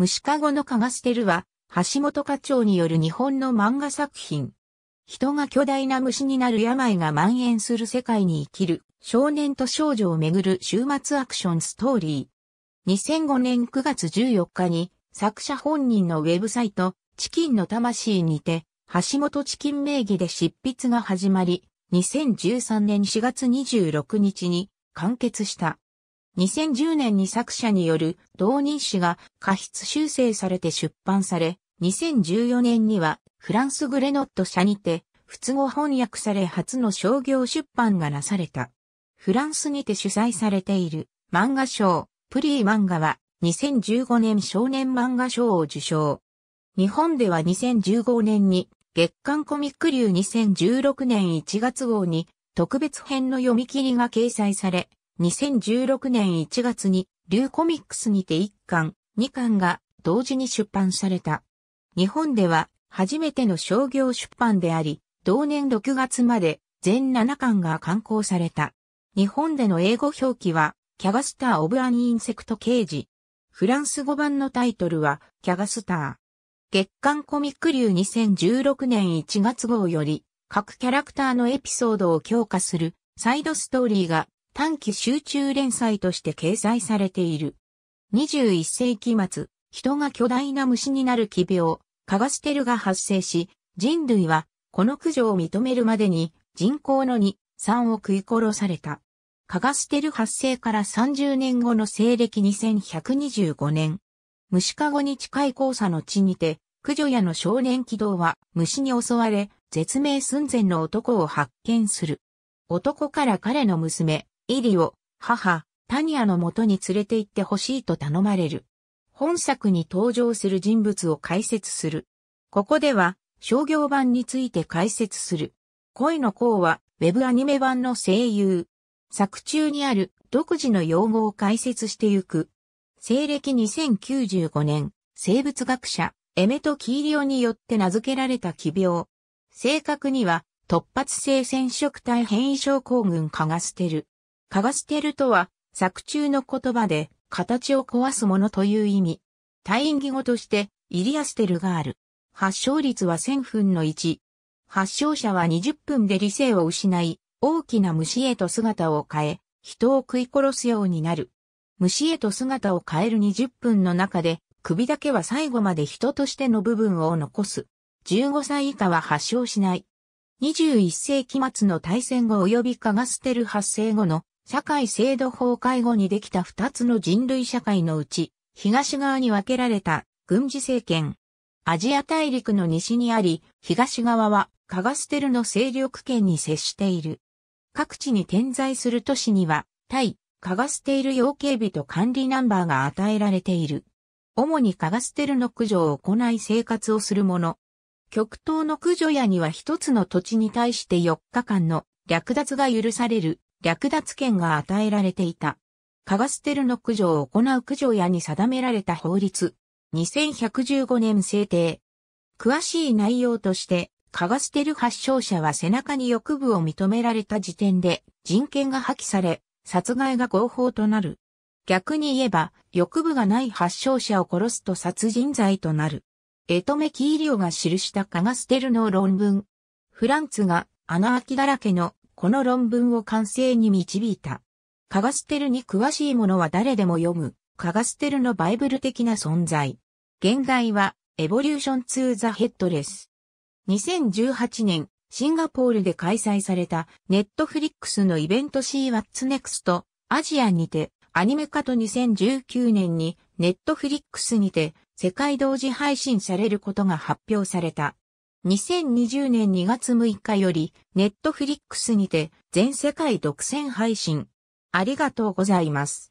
虫かごのかが捨てるは、橋本課長による日本の漫画作品。人が巨大な虫になる病が蔓延する世界に生きる少年と少女をめぐる終末アクションストーリー。2005年9月14日に作者本人のウェブサイトチキンの魂にて橋本チキン名義で執筆が始まり、2013年4月26日に完結した。2010年に作者による同人誌が過失修正されて出版され、2014年にはフランスグレノット社にて、通語翻訳され初の商業出版がなされた。フランスにて主催されている漫画賞、プリー漫画は2015年少年漫画賞を受賞。日本では2015年に月刊コミック流2016年1月号に特別編の読み切りが掲載され、2016年1月に、リューコミックスにて1巻、2巻が同時に出版された。日本では初めての商業出版であり、同年6月まで全7巻が刊行された。日本での英語表記は、キャガスター・オブ・アン・インセクト・ケージ。フランス語版のタイトルは、キャガスター。月刊コミック流2016年1月号より、各キャラクターのエピソードを強化するサイドストーリーが短期集中連載として掲載されている。21世紀末、人が巨大な虫になる奇病、カガステルが発生し、人類はこの駆除を認めるまでに人口の2、3を食い殺された。カガステル発生から30年後の西暦2125年。虫かごに近い交差の地にて、駆除屋の少年軌道は虫に襲われ、絶命寸前の男を発見する。男から彼の娘、イリを、母、タニアの元に連れて行ってほしいと頼まれる。本作に登場する人物を解説する。ここでは、商業版について解説する。恋の項は、ウェブアニメ版の声優。作中にある独自の用語を解説してゆく。西暦2095年、生物学者、エメト・キーリオによって名付けられた奇病。正確には、突発性染色体変異症候群化が捨てる。カガステルとは、作中の言葉で、形を壊すものという意味。退院義語として、イリアステルがある。発症率は1000分の1。発症者は20分で理性を失い、大きな虫へと姿を変え、人を食い殺すようになる。虫へと姿を変える20分の中で、首だけは最後まで人としての部分を残す。15歳以下は発症しない。21世紀末の大戦後及びカガステル発生後の社会制度崩壊後にできた二つの人類社会のうち、東側に分けられた軍事政権。アジア大陸の西にあり、東側はカガステルの勢力圏に接している。各地に点在する都市には、対、カガステル養鶏日と管理ナンバーが与えられている。主にカガステルの駆除を行い生活をする者。極東の駆除屋には一つの土地に対して4日間の略奪が許される略奪権が与えられていた。カガステルの駆除を行う駆除屋に定められた法律、2115年制定。詳しい内容として、カガステル発症者は背中に欲部を認められた時点で人権が破棄され、殺害が合法となる。逆に言えば、欲部がない発症者を殺すと殺人罪となる。エトメキーリオが記したカガステルの論文。フランツが穴開きだらけのこの論文を完成に導いた。カガステルに詳しいものは誰でも読む、カガステルのバイブル的な存在。現代は、エボリューション・ツー・ザ・ヘッドレス。2018年、シンガポールで開催された、ネットフリックスのイベント c e e What's Next アジアにて、アニメ化と2019年に、ネットフリックスにて、世界同時配信されることが発表された。2020年2月6日より、ネットフリックスにて、全世界独占配信。ありがとうございます。